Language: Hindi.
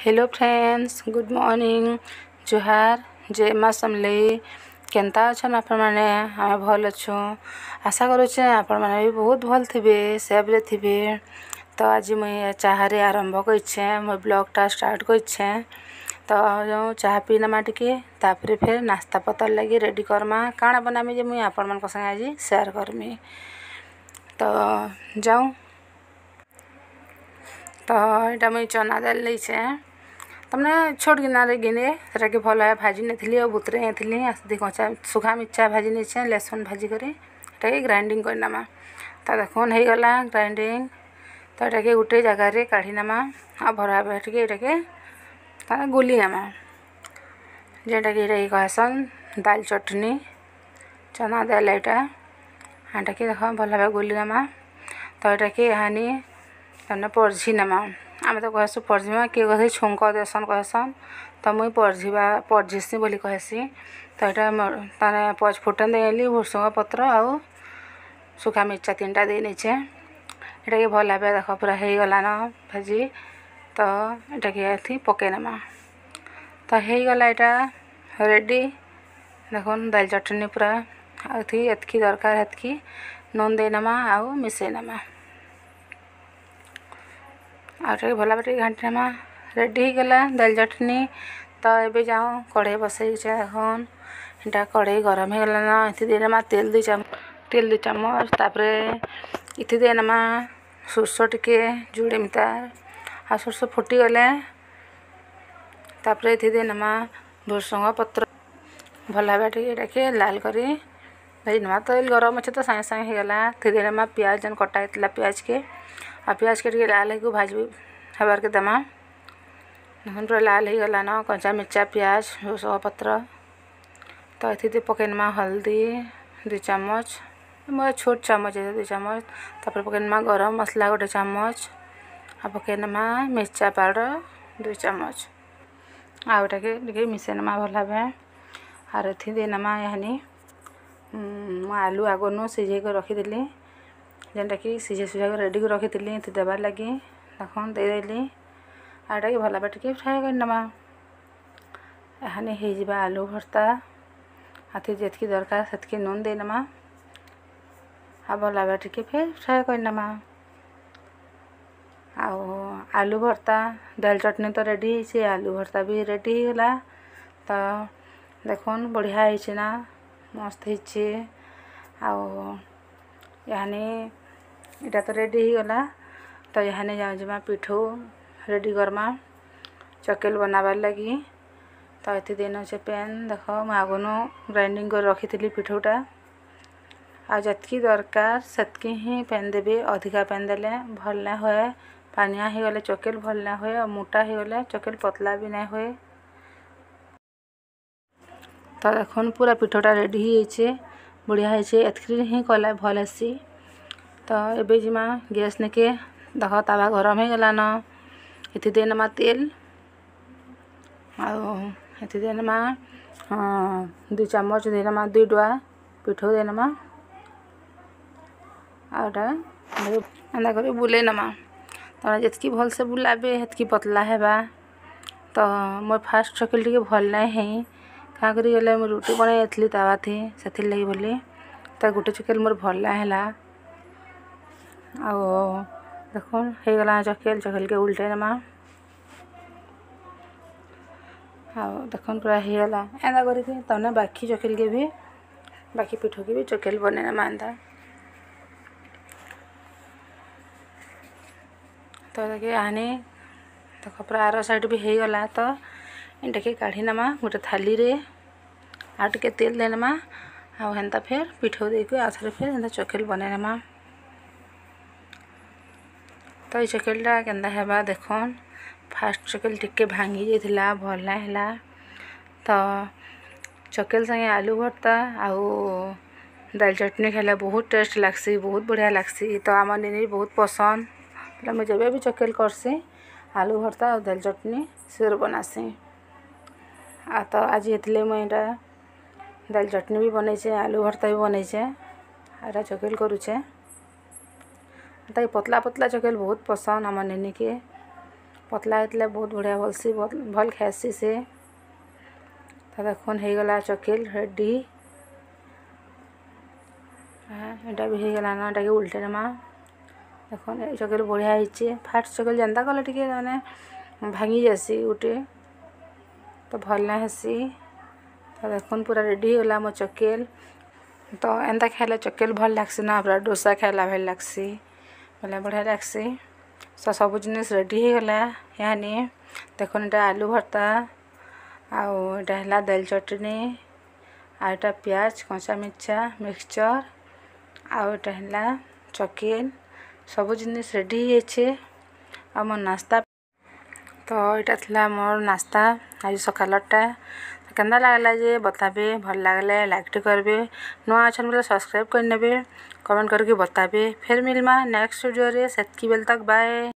हेलो फ्रेंड्स गुड मॉर्निंग जुहार जय माँ समली के अच्छा आप भल अच्छु आशा कर बहुत भल थे सेफ्रे थे तो आज मुझे चाहे आरंभ कर मो ब्लगटा स्टार्ट करे तो जो चाह पी नमा टेपर फिर नास्ता पतर लगे रेडी करमा कण बनामी जो मुझे आपण मैं आज सेयार करमी तो जाऊ तो यहाँ मुझे चना दाल नहीं तमें छोट गिनारे गिने से भल भाव भाजी नहीं बुतरे कचा सुखा मिर्चा भाजी नहीं लेसुन भाजी कर ग्राइंडिंग करनामा तो देख हो गला ग्राइंडिंग तो यहाँ के गोटे जगार काढ़ी नमा आ भरा टेटे गोली नमा जेटा कि कहसन डाल चटनी चना दल यहाँ हाँ टाइम देख भल भाव गोली नमा तो यहाँ के हानि तमें पर्झी नमा ଆମେ ତ କହେସୁଁ ପରଝିମା କିଏ କହେସି ଛୁଙ୍କ ଦେସନ୍ କହେସନ୍ ତ ମୁଇଁ ପରଝିବା ପରଝିସି ବୋଲି କହେସି ତ ଏଇଟା ତାନେ ପଚ୍ ଫୁଟନ୍ ଦେଇନେଲି ଭୃଷଙ୍ଗ ପତ୍ର ଆଉ ଶୁଖା ମିର୍ଚା ତିନିଟା ଦେଇ ନେଇଛେ ଏଇଟାକେ ଭଲ୍ ଭାବେ ଦେଖ ପୁରା ହେଇଗଲାନ ଭାଜି ତ ଏଇଟାକେ ଏଥି ପକେଇ ନେମା ତ ହେଇଗଲା ଏଇଟା ରେଡ଼ି ଦେଖୁନ୍ ଦାଲ୍ ଚଟନି ପୁରା ଏଥି ଏତ୍କି ଦରକାର ହେତ୍କି ନୁନ୍ ଦେଇନେମା ଆଉ ମିଶେଇ ନେମା आगे भल भाव घाटी नमा रेडीगला दल चटनी तो ये जाऊँ कढ़ाई बस हूँ इटा कड़े गरम हो गलाना तेल दु चम तेल दु चमच तापर इतनी सोर्स टिके जोड़े मितार आ सोर्स फुटीगले दे नमा भूसंग पत्र भला भाव टे लाल करी तेल गरम अच्छे तो सागे सागे होगा इतने दे नमा पिज जन कटाई पिज के आ पियाज कट के लाल हो को भाजबे हबार के दमा नखन पूरा लाल हो गलान कंचा मिर्चा पियाज भूसवा पत्र तो ये पकेनमा हल्दी दुई चम्मच मैं छोट चम्मच है दुई चम्मच तापर पकेनमा गरम मसला गोटे चामच आ पकेनमा मिर्चा पाउडर दुई चम्मच आउटा के टे मिसेनमा भल आर एथी देनमा यानी आलू आगनु सीझे रखीदेली ଯେନ୍ଟାକି ସିଝେଇ ସୁଝାକି ରେଡ଼ିକି ରଖିଥିଲି ଏଥି ଦେବାର୍ ଲାଗି ତାକୁ ଦେଇଦେଲି ଆଉ ଏଇଟାକି ଭଲ ଭାବେ ଟିକେ ଫ୍ରାଏ କରିନେମା ଏହାନି ହେଇଯିବା ଆଲୁ ଭର୍ତ୍ତା ଆଥି ଯେତ୍କି ଦରକାର ସେତ୍କି ନୁନ୍ ଦେଇନେମା ଆଉ ଭଲ ଭାବେ ଟିକେ ଫେର୍ ଫ୍ରାଏ କରିନେମା ଆଉ ଆଲୁ ଭର୍ତ୍ତା ଡାଲ୍ ଚଟନି ତ ରେଡ଼ି ହେଇଛି ଆଲୁ ଭର୍ତ୍ତା ବି ରେଡ଼ି ହେଇଗଲା ତ ଦେଖୁନ୍ ବଢ଼ିଆ ହେଇଛି ନା ମସ୍ତ ହେଇଛି ଆଉ ଏହାନି ଇଟା ତ ରେଡ଼ି ହେଇଗଲା ତ ଏହାନି ଯାଉଁଯିମା ପିଠଉ ରେଡ଼ି କର୍ମା ଚକେଲ ବନାବାର୍ ଲାଗି ତ ଏଥିଦିନ ସେ ପେନ୍ ଦେଖ ମୁଁ ଆଗନୁ ଗ୍ରାଇଣ୍ଡିଙ୍ଗ କରି ରଖିଥିଲି ପିଠଉଟା ଆଉ ଯେତ୍କି ଦରକାର ସେତ୍କି ହିଁ ପେନ୍ ଦେବି ଅଧିକା ପେନ୍ ଦେଲେ ଭଲ ନାଇଁ ହୁଏ ପାନିଆ ହେଇଗଲେ ଚକେଲ ଭଲ ନାଇଁ ହୁଏ ଆଉ ମୋଟା ହେଇଗଲେ ଚକେଲ ପତଲା ବି ନାଇଁ ହୁଏ ତ ଦେଖୁନ୍ ପୁରା ପିଠଉଟା ରେଡ଼ି ହେଇଯାଇଛେ ବଢ଼ିଆ ହେଇଛେ ଏଥିରେ ହିଁ କଲେ ଭଲ୍ ହେସି ତ ଏବେ ଯିମା ଗ୍ୟାସ୍ ନେକେ ଦେଖ ତାୱା ଗରମ ହେଇଗଲାନ ଏଥି ଦେଇନେମା ତେଲ୍ ଆଉ ଏଥି ଦେଇନେମା ଦୁଇ ଚାମଚ ଦେଇନେମା ଦୁଇ ଡୁଆ ପିଠଉ ଦେଇନେମା ଆଉ ଏଇଟା ଏନ୍ତା କରି ବୁଲେଇ ନେମା ତମେ ଯେତ୍କି ଭଲ୍ସେ ବୁଲାବେ ହେତ୍କି ପତଲା ହେବା ତ ମୋର ଫାର୍ଷ୍ଟ ଚକିଲ୍ ଟିକେ ଭଲ୍ ନାଇଁ ହେଇ कहाँ कर रुटी बनाई तावा थी से बोली तो गोटे चकेल मोर भल ला देख चकेल चकेल के उल्टे नमा आख पूरा होगा एंता कर बाकी चकेल के भी बाकी पीठ के भी चकेल बने नमा एंता तो देखिए आनी देख पूरा आर सैड भी होगा तो के काढ़ी नमा गोटे थाली रे आउ टे तेल दे नमा फिर फेर पिठ देक आ थे फेर एंता चकेल बनई तो ये चकेलटा के देख फास्ट चकेल टिके भांगी जाइला भल ना है तो चकेल संगे आलू भरता आ डाल चटनी खेले बहुत टेस्ट लग्सी बहुत बढ़िया लग्सी तो आम नीनी बहुत पसंद मुझे जब भी चकेल करसी आलू भरता और डाल चटनी सीर बनासी ଆଉ ତ ଆଜି ଏଥିଲାଗି ମୁଇଁ ଏଇଟା ଡାଲି ଚଟନି ବି ବନେଇଛେ ଆଲୁ ଭର୍ତ୍ତା ବି ବନେଇଛେ ଆର୍ ଏଇଟା ଚକେଲ୍ କରୁଛେ ତାକେ ପତଲା ପତଲା ଚକେଲ୍ ବହୁତ ପସନ୍ଦ ଆମ ନେନିକେ ପତଲା ହେଇଥିଲେ ବହୁତ ବଢ଼ିଆ ଭଲ୍ସି ଭଲ୍ ଖାଏସି ସେ ତା ଦେଖୁନ ହେଇଗଲା ଚକେଲ୍ ରେଡ଼ି ଏଇଟା ବି ହେଇଗଲା ନା ଏଇଟାକେ ଉଲ୍ଟେନେମା ଦେଖୁନ୍ ଏ ଚକେଲ୍ ବଢ଼ିଆ ହେଇଛେ ଫାର୍ଷ୍ଟ ଚକେଲ୍ ଯେନ୍ତା କଲେ ଟିକେ ମାନେ ଭାଙ୍ଗି ଯାଏସି ଗୁଟେ ତ ଭଲ୍ ନାଇଁ ହେସି ତ ଦେଖୁନ୍ ପୁରା ରେଡ଼ି ହେଇଗଲା ମୋ ଚକେଲ୍ ତ ଏନ୍ତା ଖାଇଲେ ଚକେଲ୍ ଭଲ୍ ଲାଗ୍ସି ନା ପୁରା ଡୋସା ଖାଇଲା ଭଲ୍ ଲାଗ୍ସି ବୋଲେ ବଢ଼ିଆ ଲାଗ୍ସି ତ ସବୁ ଜିନିଷ୍ ରେଡ଼ି ହେଇଗଲା ଏହାନି ଦେଖୁନ୍ ଏଇଟା ଆଲୁ ଭର୍ତ୍ତା ଆଉ ଏଇଟା ହେଲା ଦାଲ୍ ଚଟନି ଆଉ ଏଇଟା ପିଆଜ କଞ୍ଚା ମିର୍ଚା ମିକ୍ସଚର୍ ଆଉ ଏଇଟା ହେଲା ଚକେଲ୍ ସବୁ ଜିନିଷ୍ ରେଡ଼ି ହେଇଯାଇଛେ ଆଉ ମୋ ନାସ୍ତା ତ ଇଟା ଥିଲା ମୋର୍ ନାସ୍ତା ଆଜି ସକାଲର୍ଟା କେନ୍ତା ଲାଗ୍ଲା ଯେ ବତାବେ ଭଲ୍ ଲାଗ୍ଲେ ଲାଇକ୍ଟେ କର୍ବେ ନୂଆ ଅଛନ୍ ବେଲେ ସବ୍ସ୍କ୍ରାଇବ୍ କରିନେବେ କମେଣ୍ଟ କରିକି ବତାବେ ଫେର୍ ମିଲ୍ମା ନେକ୍ସଟ୍ ଭିଡ଼ିଓରେ ସେତ୍କି ବେଲ୍ ତକ୍ ବାଏ